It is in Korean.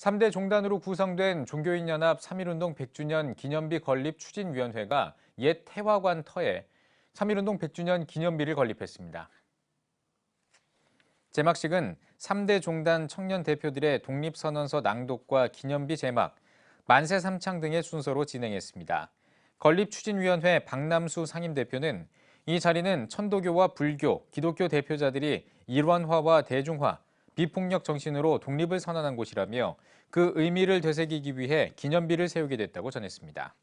3대 종단으로 구성된 종교인연합 3.1운동 100주년 기념비 건립 추진위원회가 옛 태화관 터에 3.1운동 100주년 기념비를 건립했습니다. 제막식은 3대 종단 청년 대표들의 독립선언서 낭독과 기념비 제막, 만세 삼창 등의 순서로 진행했습니다. 건립추진위원회 박남수 상임대표는 이 자리는 천도교와 불교, 기독교 대표자들이 일원화와 대중화, 비폭력 정신으로 독립을 선언한 곳이라며 그 의미를 되새기기 위해 기념비를 세우게 됐다고 전했습니다.